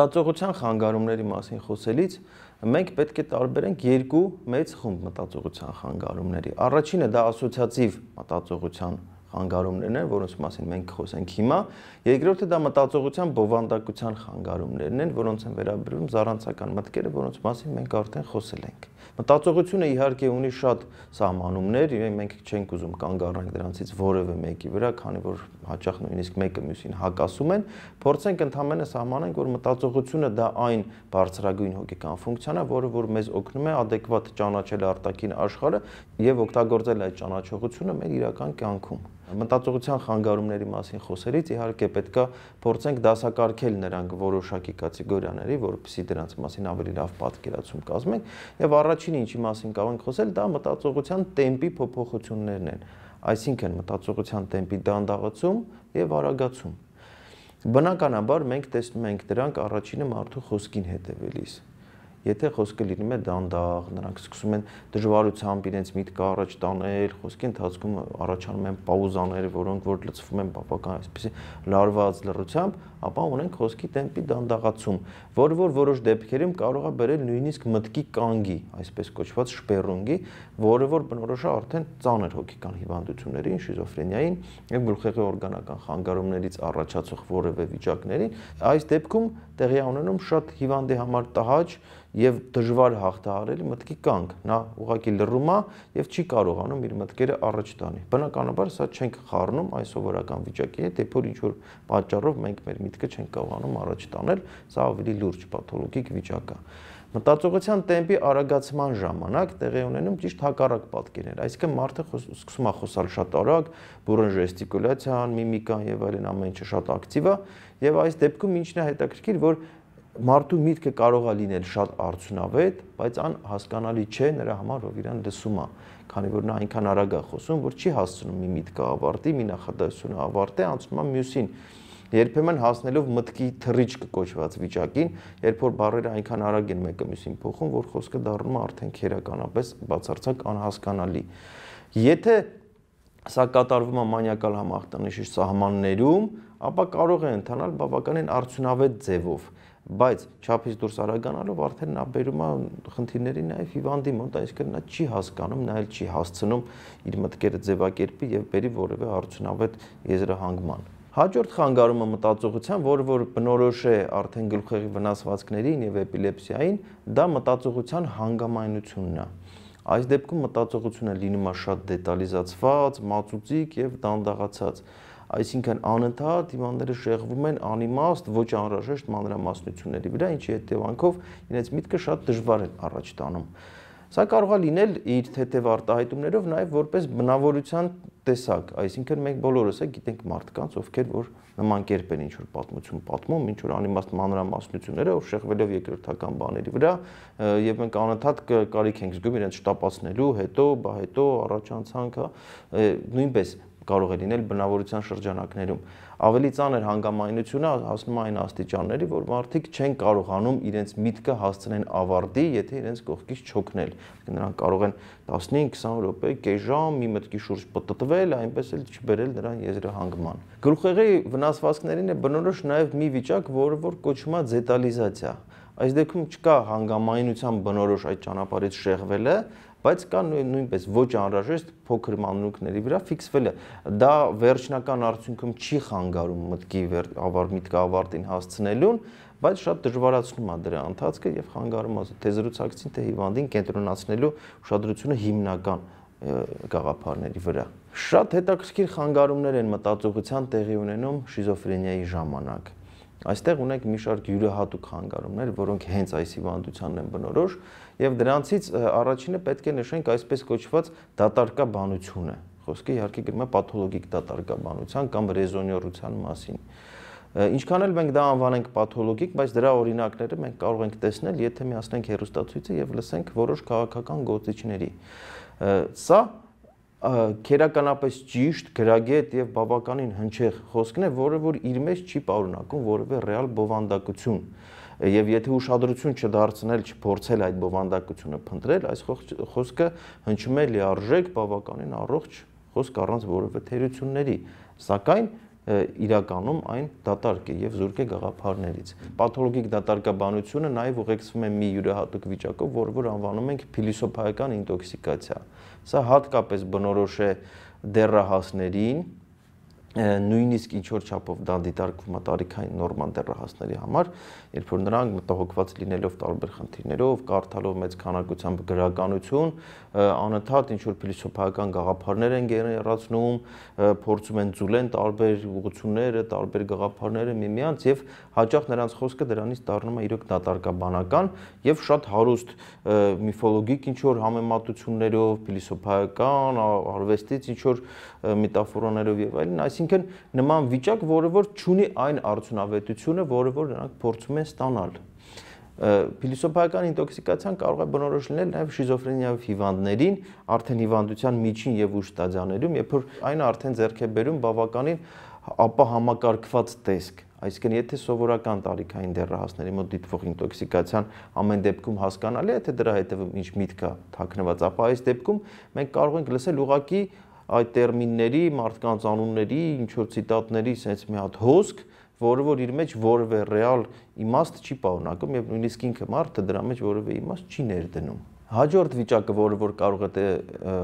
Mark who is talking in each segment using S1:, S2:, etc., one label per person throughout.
S1: մտածողության խանգարումների մասին խոսելից մենք պետք է տարբերենք երկու մեծ խումբ մտածողության խանգարումների։ Առաջինը դա ասոցիատիվ մտածողության խանգարումն խանգարումներն են, որոնց մասին մենք խոսենք հիմա։ Երկրորդը դա մտածողության բովանդակության խանգարումներն են, որոնց են վերաբերում զառանցական մտքերը, որոնց մասին մենք արդեն խոսել ենք։ Մտածողությունը իհարկե ունի շատ սահմանումներ, մենք չենք ուզում կանգառնանք դրանցից որևէ մեկի վրա, քանի որ հաճախ նույնիսկ մեկը մյուսին հակասում են։ Փորձենք ընդհանրապես սահմանենք, որ մտածողությունը դա այն բարձրագույն հոգեկան ֆունկցիան է, որը որ մեզ օգնում է adekvat ճանաչել արտաքին աշխարհը եւ օգտագործել այդ ճանաչողությունը մեր իրական կյանքում մտածողության խանգարումների մասին խոսերից իհարկե պետքա փորձենք դասակարգել նրանք որոշակի կատեգորիաների, որովհետեւ դրանց մասին ավելի լավ պատկերացում կազմենք, եւ առաջինը ինչի մասին կարող ենք խոսել, դա մտածողության տեմպի փոփոխություններն են, այսինքն մտածողության տեմպի դանդաղացում եւ արագացում։ Բնականաբար մենք տեսնում ենք դրանք առաջինը մարդու խոսքին հետևելիս։ Եթե խոսքը լինում է դանդաղ, նրանք սկսում են դժվարությամբ իրենց միտքը առաջ տանել, խոսքի ընթացքում առաջանում են պաուզաներ, որոնք որ լցվում են բավական այսպեսի լարված լռությամբ, ապա ունենք խոսքի տեմպի դանդաղացում, որ որ որոշ դեպքերում կարող է բերել նույնիսկ մտքի կանգի, այսպես կոչված շպերունգի, որը որ բնորոշ է արդեն ծանր հոգեկան հիվանդություններին, շիզոֆրենիային եւ գլխեղի օրգանական խանգարումներից առաջացող որևէ վիճակներին։ Այս դեպքում տեղի ունենում շատ հիվանդի համար տհաճ եւ դժվար հաղթահարելի մտքի կանք։ Նա ուղակի լռում է եւ չի կարողանում իր մտքերը առաջ տանի։ Բնականաբար սա չենք խառնում այս սովորական վիճակի հետ, երբ որ ինչ որ պատճառով մենք մեր միտքը չենք կարողանում առաջ տանել, սա ավելի լուրջ պաթոլոգիկ վիճակ է։ Մտածողության տեմպի արագացման ժամանակ տեղի ունենում ճիշտ հակառակ պատկերներ, այսինքն մարդը սկսում է խոսալ շատ արագ, բուրըն ժեստիկուլյացիան, միմիկան եւ այլն ամեն ինչը շատ ակտիվ է, եւ այս դեպքում ինչն է հետաքրքիր, որ մարդու միտքը կարող է լինել շատ արդյունավետ, բայց ան հասկանալի չէ նրա համար, ով իրան լսում է, քանի որ նա այնքան արագ է խոսում, որ չի հասցնում մի միտքը ավարտի, մի նախադասությունը ավարտի, անցնում է մյուսին երբեմն հասնելով մտքի թռիչք կոչված վիճակին, երբ որ բարերը այնքան արագ են մեկը մյուսին փոխում, որ խոսքը դառնում է արդեն քերականապես բացարձակ անհասկանալի։ Եթե սա կատարվում է մանյակալ համախտանիշի սահմաններում, ապա կարող է ընթանալ բավականին արդյունավետ ձևով, բայց չափից դուրս արագանալով արդեն նա բերում է խնդիրների նաև հիվանդի մոտ, այսինքն նա չի հասկանում, նա էլ չի հասցնում իր մտքերը ձևակերպի եւ բերի որևէ արդյունավետ եզրահանգման։ Հաջորդ խանգարումը մտածողության, որը որ բնորոշ է արդեն գլխի վնասվածքներին եւ էպիլեպսիային, դա մտածողության հանգամանությունն է։ Այս դեպքում մտածողությունը լինում է շատ դետալիզացված, մածուցիկ եւ դանդաղացած։ դա այսինքն անընդհատ իմանները շեղվում են անիմաստ, ոչ անհրաժեշտ մանրամասնությունների վրա, ինչի հետևանքով իրենց միտքը շատ դժվար են առաջ տանում։ Սա կարող է լինել իր թեթև արտահայտումներով նաև որպես բնավորության տեսակ, այսինքն մենք բոլորս է գիտենք մարդկանց, ովքեր որ նման կերպ են ինչ որ պատմություն պատմում, ինչ որ անիմաստ մանրամասնությունները, ով շեղվելով երկրորդական բաների վրա, եւ մենք անընդհատ կարիք ենք զգում իրենց շտապացնելու, հետո, բա հետո առաջանցանք, հա, նույնպես կարող է լինել բնավորության շրջանակներում։ Ավելի ծանր հանգամանությունը հասնում է այն աստիճանների, որ մարդիկ չեն կարողանում իրենց միտքը հասցնել ավարտի, եթե իրենց կողքից չոքնել։ Նրանք կարող են 15-20 րոպե, կես ժամ մի մտքի շուրջ պատտվել, այնպես էլ չբերել նրան եզրահանգման։ Գլուխեղի վնասվածքներին է բնորոշ նաև մի վիճակ, որը որ կոչվում է դետալիզացիա այս դեպքում չկա հանգամանյության բնորոշ այդ ճանապարհից շեղվելը, բայց կա նույնպես ոչ անհրաժեշտ փոքր մանրուկների վրա ֆիքսվելը։ Դա վերջնական արդյունքում չի խանգարում մտքի ավար միտքը ավարտին հասցնելուն, բայց շատ դժվարացնում է դրա ընթացքը եւ խանգարում է թե զրուցակցին, թե հիվանդին կենտրոնացնելու ուշադրությունը հիմնական գաղափարների վրա։ Շատ հետաքրքիր խանգարումներ են մտածողության տեղի ունենում շիզոֆրենիայի ժամանակ Այստեղ ունենք մի շարք յուրահատուկ հանգարումներ, որոնք հենց այս հիվանդությանն են բնորոշ, եւ դրանցից առաջինը պետք է նշենք այսպես կոչված դատարկաբանությունը։ Խոսքը իհարկե գրում է պաթոլոգիկ դատարկաբանության կամ ռեզոնյորության մասին։ Ինչքան էլ մենք դա անվանենք պաթոլոգիկ, բայց դրա օրինակները մենք կարող ենք տեսնել, եթե միացնենք հերոստացույցը եւ լսենք որոշ քաղաքական գործիչների։ Սա քերականապես ճիշտ, գրագետ եւ բավականին հնչեղ խոսքն է, որը որ իր մեջ չի պարունակում որևէ ռեալ բովանդակություն։ Եվ եթե ուշադրություն չդարձնել, չփորձել այդ բովանդակությունը փնտրել, այս խոսքը հնչում է լիարժեք, բավականին առողջ խոսք առանց որևէ թերությունների։ Սակայն իրականում այն դատարկ է եւ զուրկ է գաղափարներից։ Պաթոլոգիկ դատարկաբանությունը նաեւ ուղեկցվում է մի յուրահատուկ վիճակով, որը որ անվանում ենք փիլիսոփայական ինտոքսիկացիա։ Սա հատկապես բնորոշ է դեռահասներին, նույնիսկ ինչ որ չափով դա դիտարկվում է տարիքային նորման դեռահասների համար, երբ որ նրանք մտահոգված լինելով տարբեր խնդիրներով, կարդալով մեծ քանակությամբ գրականություն, անընդհատ ինչ որ փիլիսոփայական գաղափարներ են գերացնում, փորձում են ձուլեն տարբեր ուղությունները, տարբեր գաղափարները միմյանց եւ հաճախ նրանց խոսքը դրանից դառնում է իրոք դատարկաբանական եւ շատ հարուստ միֆոլոգիկ ինչ որ համեմատություններով, փիլիսոփայական, արվեստից ինչ որ մետաֆորաներով եւ այլն, այս այսինքն նման վիճակ, որը որ ճունի այն արդյունավետությունը, որը որ նրանք փորձում են ստանալ։ Փիլիսոփայական ինտոքսիկացիան կարող է բնորոշ լինել նաև շիզոֆրենիա հիվանդներին, արդեն հիվանդության միջին եւ ուշ ստադիաներում, երբ որ այն արդեն ձեռք է բերում բավականին ապա համակարգված տեսք այսինքն եթե սովորական տարիքային դեռահասների մոտ դիտվող ինտոքսիկացիան ամեն դեպքում հասկանալի է, թե դրա հետևում ինչ միտք է թաքնված, ապա այս դեպքում մենք կարող ենք լսել ուղակի այդ տերմինների, մարդկանց անունների, ինչ որ ցիտատների sense մի հատ հոսք, որը որ իր մեջ որևէ ռեալ իմաստ չի պարունակում եւ նույնիսկ ինքը մարդը դրա մեջ որևէ իմաստ չի ներդնում։ Հաջորդ վիճակը, որը որ կարող է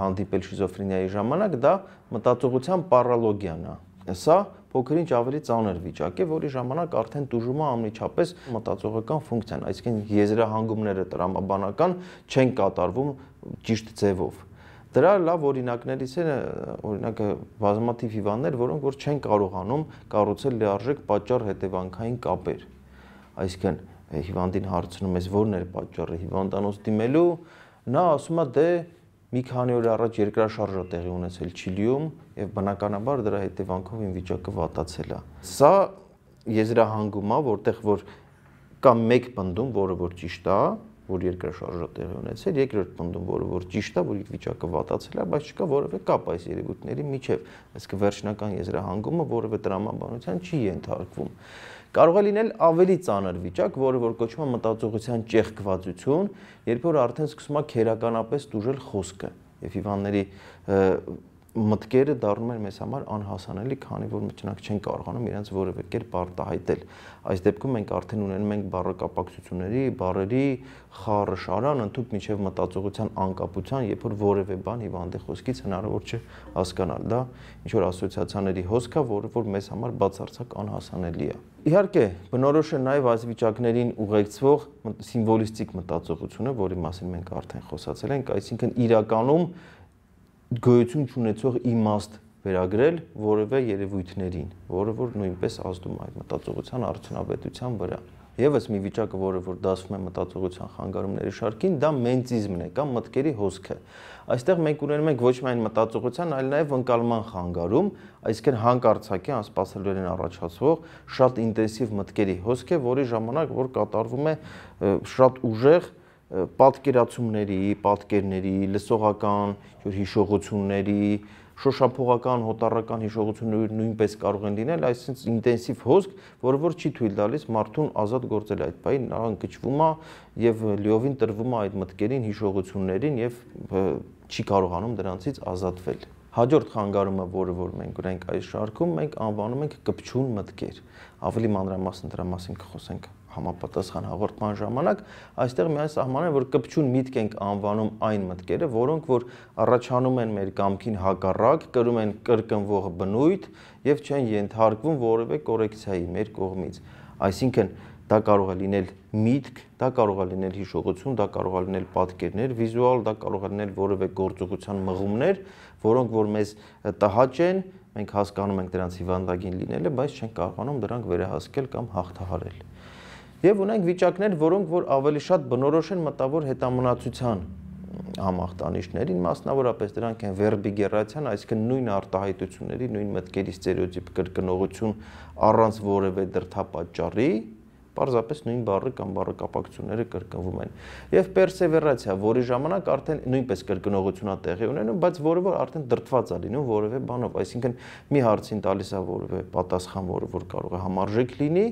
S1: հանդիպել շիզոֆրենիայի ժամանակ, դա մտածողության պարալոգիան է։ Սա փոքրինչ ավելի ծանր վիճակ է, որի ժամանակ արդեն դժումը ամիջապես մտածողական ֆունկցիան, այսինքն եզրահանգումները տրամաբանական չեն կատարվում ճիշտ ձևով։ Դրա լավ օրինակներից են օրինակը բազմաթիվ հիվանդներ, որոնք որ չեն կարողանում կառուցել լիարժեք պատճառ հետևանքային կապեր։ Այսինքն հիվանդին հարցնում ես ո՞րն էր պատճառը հիվանդանոց դիմելու, նա ասում է դե մի քանի օր առաջ երկրաշարժը տեղի ունեցել Չիլիում եւ բնականաբար դրա հետևանքով իմ վիճակը վատացել է։ Սա եզրահանգում է, որտեղ որ կամ մեկ բնդում, որը որ ճիշտ է, որ որ երկրաշարժը տեղի ունեցել, երկրորդ պնդում, որը որ ճիշտ է, որ վիճակը վատացել է, բայց չկա որևէ կապ այս երևույթների միջև, իսկ վերջնական եզրահանգումը որևէ տրամաբանության չի ենթարկվում։ Կարող է լինել ավելի ծանր վիճակ, որը որ կոչվում է մտածողության ճեղքվածություն, երբ որ արդեն սկսում է քերականապես դժուժել խոսքը եւ հիվանդների մտքերը դառնում են մեզ համար անհասանելի, քանի որ մենակ չեն կարողանում իրենց որևէ կերպ արտահայտել։ Այս դեպքում մենք արդեն ունենում ենք բառակապակցությունների, բառերի խառը շարան, ընդհանուր միջև մտածողության անկապության, երբ որ որևէ բան հիվանդի խոսքից հնարավոր չէ հասկանալ։ Դա ինչ որ ասոցիացիաների հոսք է, որը որ մեզ համար բացարձակ անհասանելի է։ Իհարկե, բնորոշ է նաև այս վիճակներին ուղեկցվող սիմվոլիստիկ մտածողությունը, որի մասին մենք արդեն խոսացել ենք, այսինքն իրականում գոյություն ունեցող իմաստ վերագրել որևէ երևույթներին, որը որ նույնպես ազդում այդ մտածողության արդյունավետության վրա։ Եվս մի վիճակը, որը որ դասվում է մտածողության խանգարումների շարքին, դա մենցիզմն է կամ մտքերի հոսքը։ Այստեղ մենք ունենում ենք ոչ միայն մտածողության, այլ նաև ընկալման խանգարում, այսինքն հանկարծակի անսպասելիորեն առաջացվող շատ ինտենսիվ մտքերի հոսք է, որի ժամանակ որ կատարվում է շատ ուժեղ պատկերացումների, պատկերների, լսողական հիշողությունների, շոշափողական հոտարական հիշողությունները նույնպես կարող են լինել, այսինքն ինտենսիվ հոսք, որը որ չի թույլ տալիս մարդուն ազատ գործել այդ բայի, նա ընկճվում է եւ լիովին տրվում է այդ մտքերին, հիշողություններին եւ չի կարողանում դրանցից ազատվել։ Հաջորդ խանգարումը, որը որ մենք ունենք այս շարքում, մենք անվանում ենք կպչուն մտքեր։ Ավելի մանրամասն դրա մասին կխոսենք համապատասխան հաղորդման ժամանակ, այստեղ միայն սահմանն է, որ կպչուն միտք ենք անվանում այն մտքերը, որոնք որ առաջանում են մեր կամքին հակառակ, կրում են կրկնվող բնույթ եւ չեն ենթարկվում որևէ կոռեկցիայի մեր կողմից։ Այսինքն դա կարող է լինել միտք, դա կարող է լինել հիշողություն, դա կարող է լինել պատկերներ, վիզուալ, դա կարող է լինել որևէ գործողության մղումներ, որոնք որ մեզ տհաճ են, մենք հասկանում ենք դրանց հիվանդագին լինելը, բայց չենք կարողանում դրանք վերահասկել կամ հաղթահարել։ Եվ ունենք վիճակներ, որոնք որ ավելի շատ բնորոշ են մտավոր հետամնացության համախտանիշներին, մասնավորապես դրանք են վերբիգերացիան, այսինքն նույն արտահայտությունների, նույն մտքերի ստերեոտիպ կրկնողություն առանց որևէ դրդապատճառի, պարզապես նույն բառը կամ բառակապակցությունները կրկնվում են։ Եվ պերսևերացիա, որի ժամանակ արդեն նույնպես կրկնողությունա տեղի ունենում, բայց որը որ արդեն դրտված է լինում որևէ բանով, այսինքն մի հարցին տալիս է որևէ պատասխան, որը որ կարող է համարժեք լինի,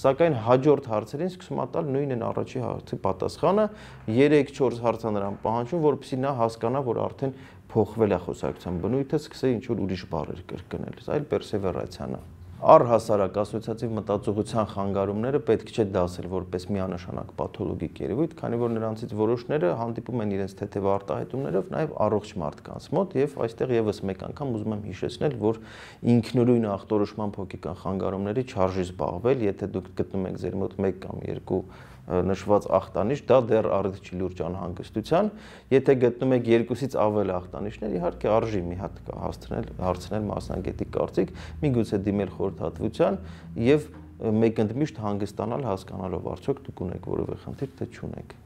S1: սակայն հաջորդ հարցերին սկսում է տալ նույն են առաջի հարցի պատասխանը 3-4 հարցը նրան պահանջում որպեսզի նա հասկանա որ արդեն փոխվել է խոսակցության բնույթը սկսել ինչ որ ուրիշ բառեր կրկնել այլ պերսևերացիան է առհասարակ ասոցիատիվ մտածողության խանգարումները պետք չէ դասել որպես միանշանակ պաթոլոգիկ երևույթ, քանի որ նրանցից որոշները հանդիպում են իրենց թեթև արտահայտումներով նաև առողջ մարդկանց մոտ եւ այստեղ եւս մեկ անգամ ուզում եմ հիշեցնել, որ ինքնուրույն ախտորոշման փոքրիկան խանգարումների չարժի զբաղվել, եթե դուք գտնում եք ձեր մոտ 1 կամ 2 նշված ախտանիշ, դա դեռ առիթ չի լուրջ անհանգստության։ Եթե գտնում եք երկուսից ավել ախտանիշներ, իհարկե արժի մի հատ հասցնել հարցնել մասնագետի կարծիք, միգուցե դիմել խորհրդատվության եւ մեկընդմիշտ հանգստանալ հասկանալով արդյոք դուք ունեք որևէ խնդիր, թե չունեք։